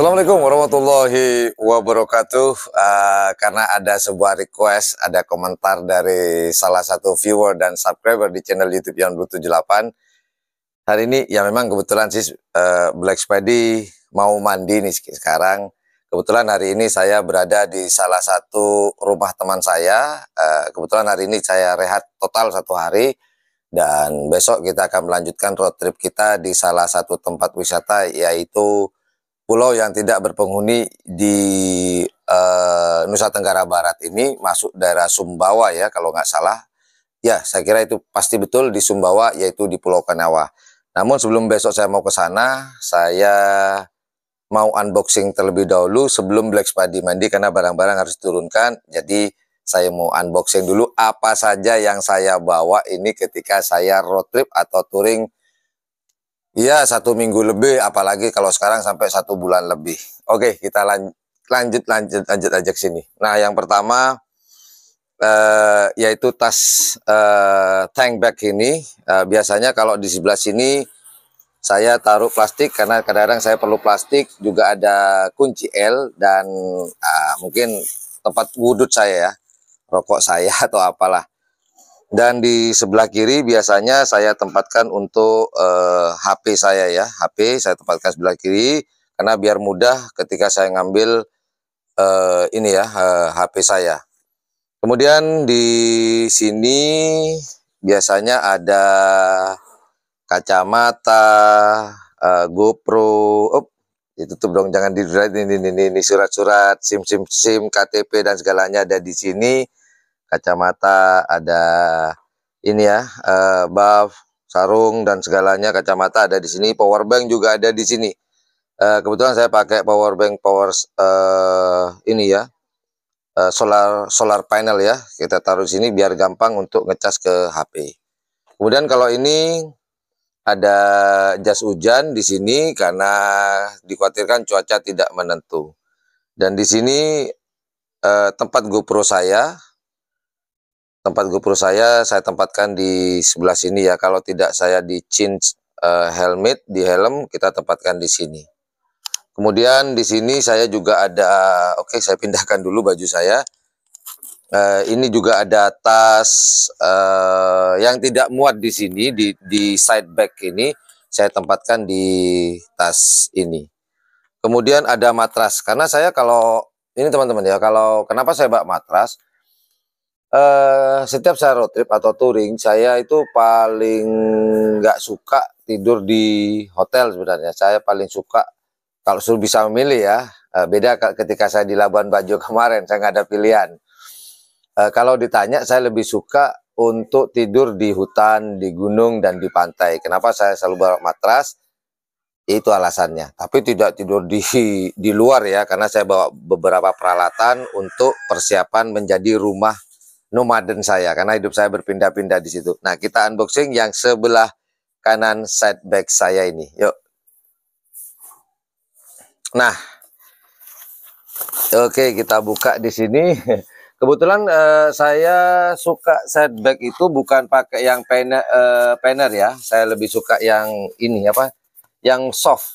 Assalamualaikum warahmatullahi wabarakatuh. Uh, karena ada sebuah request, ada komentar dari salah satu viewer dan subscriber di channel YouTube yang 78. Hari ini ya memang kebetulan sih uh, Black Spedy mau mandi nih sekarang. Kebetulan hari ini saya berada di salah satu rumah teman saya. Uh, kebetulan hari ini saya rehat total satu hari. Dan besok kita akan melanjutkan road trip kita di salah satu tempat wisata yaitu pulau yang tidak berpenghuni di uh, Nusa Tenggara Barat ini masuk daerah Sumbawa ya kalau nggak salah. Ya, saya kira itu pasti betul di Sumbawa yaitu di Pulau Kanawa. Namun sebelum besok saya mau ke sana, saya mau unboxing terlebih dahulu sebelum Black Spadi mandi karena barang-barang harus diturunkan. Jadi saya mau unboxing dulu apa saja yang saya bawa ini ketika saya road trip atau touring Iya, satu minggu lebih, apalagi kalau sekarang sampai satu bulan lebih. Oke, kita lan lanjut, lanjut, lanjut aja ke sini. Nah, yang pertama eh, yaitu tas eh, tank bag ini. Eh, biasanya kalau di sebelah sini saya taruh plastik karena kadang-kadang saya perlu plastik. Juga ada kunci L dan ah, mungkin tempat wudut saya ya, rokok saya atau apalah. Dan di sebelah kiri biasanya saya tempatkan untuk uh, eh, HP saya ya. HP saya tempatkan sebelah kiri karena biar mudah ketika saya ngambil uh, ini ya uh, eh, HP saya. Kemudian di sini biasanya ada kacamata, uh, GoPro, up, ditutup dong jangan di ini ini ini surat-surat SIM SIM SIM KTP dan segalanya ada di sini kacamata, ada ini ya, uh, buff, sarung dan segalanya, kacamata ada di sini, power bank juga ada di sini. Eh, kebetulan saya pakai power bank power eh, ini ya, solar solar panel ya, kita taruh di sini biar gampang untuk ngecas ke HP. Kemudian kalau ini ada jas hujan di sini karena dikhawatirkan cuaca tidak menentu. Dan di sini eh, tempat GoPro saya tempat GoPro saya saya tempatkan di sebelah sini ya. Kalau tidak saya di chin uh, eh, helmet di helm kita tempatkan di sini. Kemudian di sini saya juga ada oke okay, saya pindahkan dulu baju saya. Uh, ini juga ada tas uh, yang tidak muat di sini di di side bag ini saya tempatkan di tas ini. Kemudian ada matras karena saya kalau ini teman-teman ya kalau kenapa saya bawa matras Uh, setiap saya road trip atau touring, saya itu paling nggak suka tidur di hotel sebenarnya. Saya paling suka kalau sudah bisa memilih ya. Uh, beda ketika saya di Labuan Bajo kemarin, saya nggak ada pilihan. Uh, kalau ditanya, saya lebih suka untuk tidur di hutan, di gunung, dan di pantai. Kenapa saya selalu bawa matras? Itu alasannya. Tapi tidak tidur di di luar ya, karena saya bawa beberapa peralatan untuk persiapan menjadi rumah nomaden saya karena hidup saya berpindah-pindah di situ. Nah, kita unboxing yang sebelah kanan side bag saya ini. Yuk. Nah. Oke, kita buka di sini. Kebetulan eh, saya suka side bag itu bukan pakai yang penner, eh, ya. Saya lebih suka yang ini apa? Yang soft.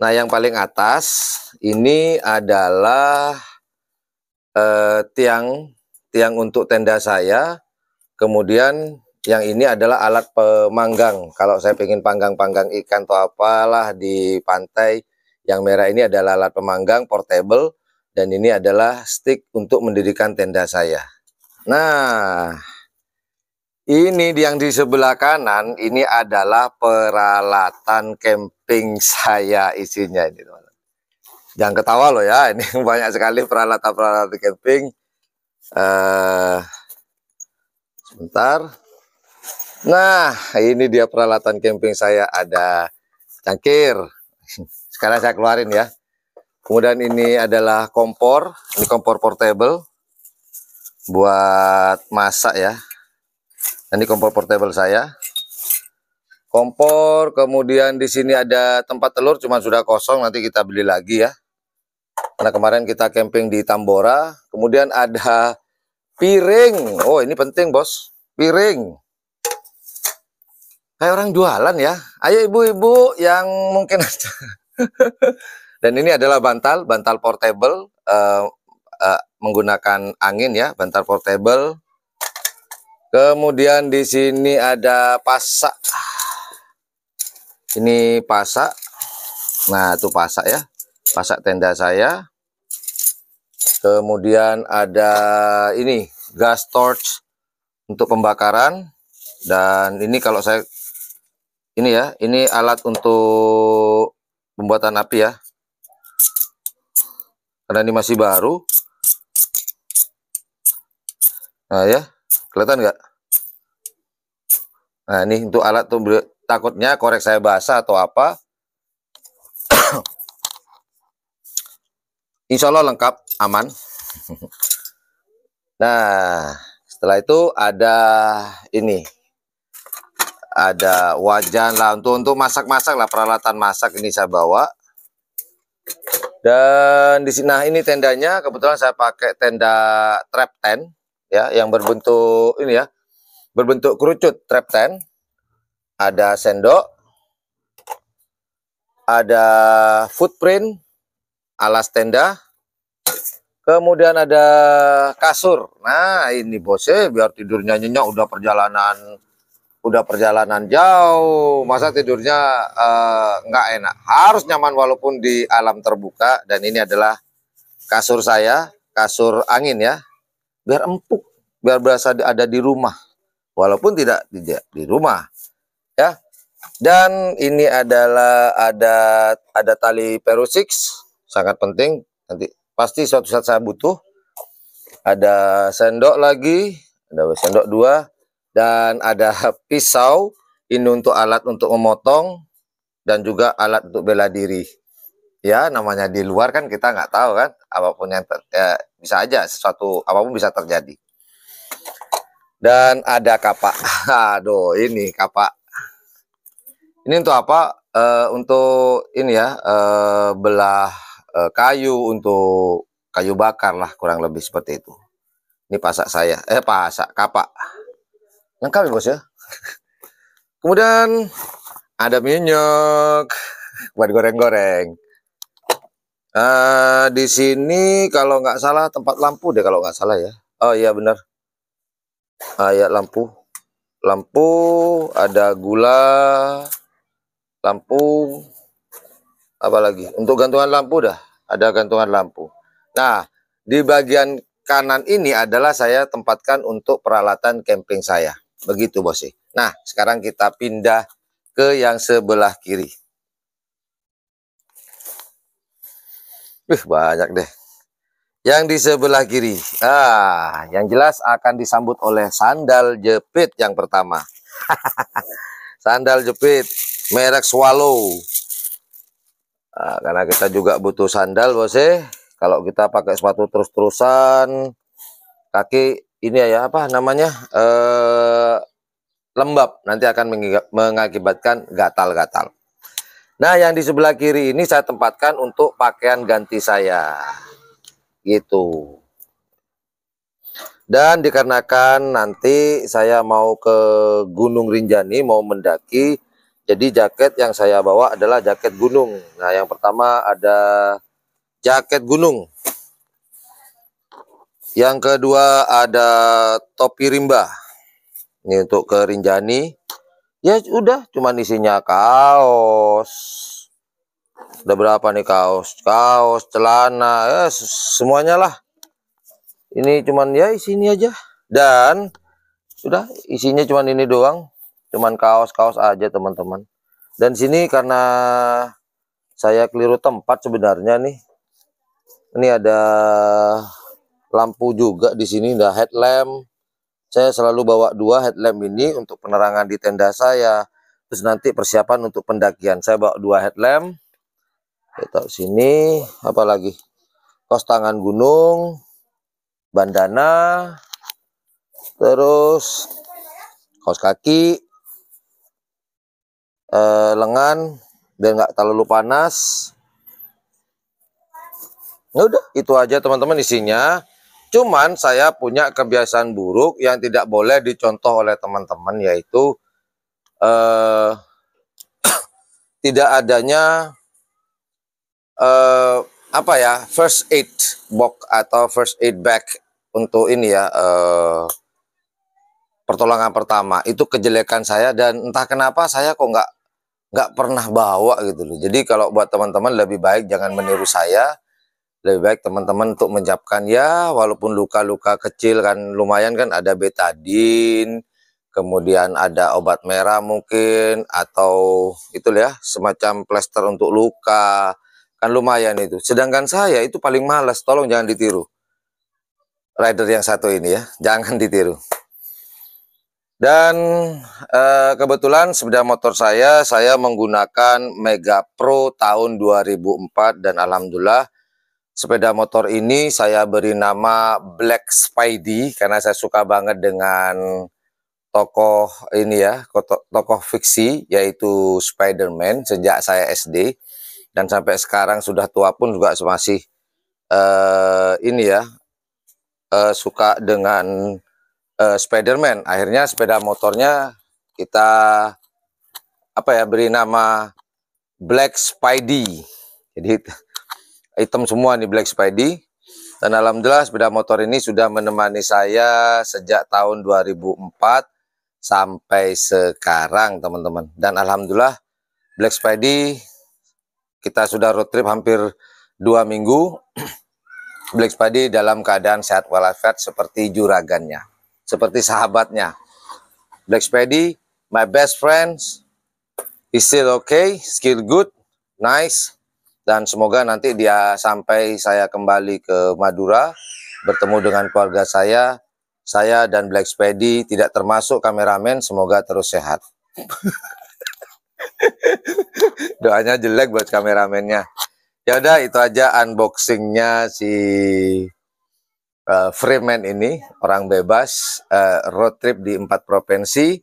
Nah, yang paling atas ini adalah eh, tiang yang untuk tenda saya. Kemudian yang ini adalah alat pemanggang. Kalau saya ingin panggang-panggang ikan atau apalah di pantai, yang merah ini adalah alat pemanggang portable dan ini adalah stick untuk mendirikan tenda saya. Nah, ini yang di sebelah kanan ini adalah peralatan camping saya isinya ini, Jangan ketawa loh ya, ini banyak sekali peralatan-peralatan camping Uh, sebentar. Nah, ini dia peralatan camping saya. Ada cangkir. Sekarang saya keluarin ya. Kemudian ini adalah kompor. Ini kompor portable. Buat masak ya. Ini kompor portable saya. Kompor, kemudian di sini ada tempat telur, cuma sudah kosong, nanti kita beli lagi ya. Karena kemarin kita camping di Tambora, kemudian ada piring. Oh, ini penting, Bos. Piring. Kayak orang jualan ya. Ayo ibu-ibu yang mungkin ada. Dan ini adalah bantal, bantal portable uh, uh, menggunakan angin ya, bantal portable. Kemudian di sini ada pasak. Ini pasak. Nah, itu pasak ya. Pasak tenda saya. Kemudian ada ini gas torch untuk pembakaran dan ini kalau saya ini ya, ini alat untuk pembuatan api ya. Karena ini masih baru. Nah ya, kelihatan nggak? Nah ini untuk alat tuh takutnya korek saya basah atau apa Insya Allah lengkap, aman. Nah, setelah itu ada ini. Ada wajan lah untuk untuk masak-masak lah peralatan masak ini saya bawa. Dan di sini nah ini tendanya kebetulan saya pakai tenda trap tent ya yang berbentuk ini ya. Berbentuk kerucut trap tent. Ada sendok. Ada footprint alas tenda. Kemudian ada kasur. Nah, ini bosnya eh, biar tidurnya nyenyak udah perjalanan udah perjalanan jauh, masa tidurnya eh, nggak uh, enak. Harus nyaman walaupun di alam terbuka dan ini adalah kasur saya, kasur angin ya. Biar empuk, biar berasa ada di rumah. Walaupun tidak tidak di rumah. Ya. Dan ini adalah ada ada tali perusik sangat penting nanti pasti suatu saat saya butuh ada sendok lagi ada sendok dua dan ada pisau ini untuk alat untuk memotong dan juga alat untuk bela diri ya namanya di luar kan kita nggak tahu kan apapun yang ter, ya, bisa aja sesuatu apapun bisa terjadi dan ada kapak aduh ini kapak ini untuk apa uh, untuk ini ya uh, belah uh, kayu untuk kayu bakar lah kurang lebih seperti itu. Ini pasak saya, eh pasak kapak. Lengkap ya bos ya. Kemudian ada minyak buat goreng-goreng. Uh, di sini kalau nggak salah tempat lampu deh kalau nggak salah ya. Oh iya benar. Uh, ya lampu, lampu ada gula, lampu, apalagi untuk gantungan lampu dah ada gantungan lampu. Nah, di bagian kanan ini adalah saya tempatkan untuk peralatan camping saya. Begitu, Bos. E. Nah, sekarang kita pindah ke yang sebelah kiri. Uh, banyak deh. Yang di sebelah kiri. Ah, yang jelas akan disambut oleh sandal jepit yang pertama. sandal jepit merek Swallow. Nah, karena kita juga butuh sandal, bos. Eh. Kalau kita pakai sepatu terus-terusan, kaki ini ya apa namanya eh, lembab, nanti akan mengakibatkan gatal-gatal. Nah, yang di sebelah kiri ini saya tempatkan untuk pakaian ganti saya, gitu. Dan dikarenakan nanti saya mau ke Gunung Rinjani, mau mendaki jadi jaket yang saya bawa adalah jaket gunung. Nah, yang pertama ada jaket gunung. Yang kedua ada topi rimba. Ini untuk ke Rinjani. Ya udah, cuman isinya kaos. Udah berapa nih kaos? Kaos, celana, ya semuanya lah. Ini cuman ya isinya aja. Dan sudah isinya cuman ini doang cuman kaos-kaos aja teman-teman dan sini karena saya keliru tempat sebenarnya nih ini ada lampu juga di sini ada headlamp saya selalu bawa dua headlamp ini untuk penerangan di tenda saya terus nanti persiapan untuk pendakian saya bawa dua headlamp kita sini apalagi kos tangan gunung bandana terus kaos kaki eh, lengan dan nggak terlalu panas ya udah itu aja teman-teman isinya cuman saya punya kebiasaan buruk yang tidak boleh dicontoh oleh teman-teman yaitu eh, tidak adanya eh, apa ya first aid box atau first aid bag untuk ini ya eh, pertolongan pertama itu kejelekan saya dan entah kenapa saya kok nggak nggak pernah bawa gitu loh. Jadi kalau buat teman-teman lebih baik jangan meniru saya. Lebih baik teman-teman untuk menyiapkan ya walaupun luka-luka kecil kan lumayan kan ada betadin, kemudian ada obat merah mungkin atau itu ya semacam plester untuk luka. Kan lumayan itu. Sedangkan saya itu paling males, tolong jangan ditiru. Rider yang satu ini ya, jangan ditiru. Dan eh, kebetulan sepeda motor saya, saya menggunakan Mega Pro tahun 2004 dan Alhamdulillah sepeda motor ini saya beri nama Black Spidey karena saya suka banget dengan tokoh ini ya, tokoh fiksi yaitu Spider-Man sejak saya SD dan sampai sekarang sudah tua pun juga masih eh, ini ya, eh, suka dengan uh, Spiderman akhirnya sepeda motornya kita apa ya beri nama Black Spidey jadi item semua nih Black Spidey dan alhamdulillah sepeda motor ini sudah menemani saya sejak tahun 2004 sampai sekarang teman-teman. Dan alhamdulillah Black Spidey kita sudah road trip hampir dua minggu. Black Spidey dalam keadaan sehat walafiat seperti juragannya seperti sahabatnya. Black Spedy, my best friends, is still okay, still good, nice, dan semoga nanti dia sampai saya kembali ke Madura, bertemu dengan keluarga saya, saya dan Black Spedy tidak termasuk kameramen, semoga terus sehat. Doanya jelek buat kameramennya. Ya udah itu aja unboxingnya si uh, Freeman ini orang bebas uh, road trip di empat provinsi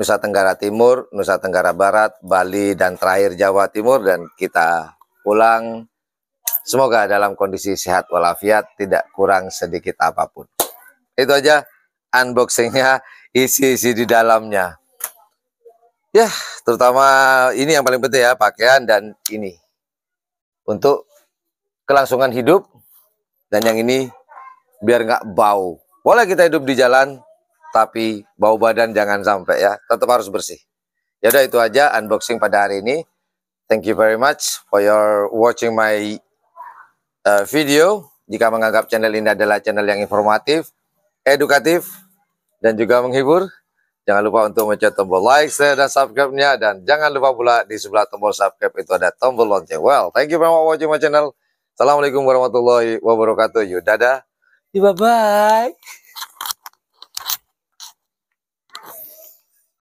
Nusa Tenggara Timur, Nusa Tenggara Barat, Bali dan terakhir Jawa Timur dan kita pulang semoga dalam kondisi sehat walafiat tidak kurang sedikit apapun. Itu aja unboxingnya isi-isi di dalamnya. Ya, terutama ini yang paling penting ya, pakaian dan ini. Untuk kelangsungan hidup dan yang ini biar nggak bau. Boleh kita hidup di jalan, tapi bau badan jangan sampai ya. Tetap harus bersih. yaudah itu aja unboxing pada hari ini. Thank you very much for your watching my uh, video. Jika menganggap channel ini adalah channel yang informatif, edukatif, dan juga menghibur, jangan lupa untuk mencet tombol like, share, dan subscribe-nya. Dan jangan lupa pula di sebelah tombol subscribe itu ada tombol lonceng. Well, thank you for watching my channel. Assalamualaikum warahmatullahi wabarakatuh. Dadah. Bye bye.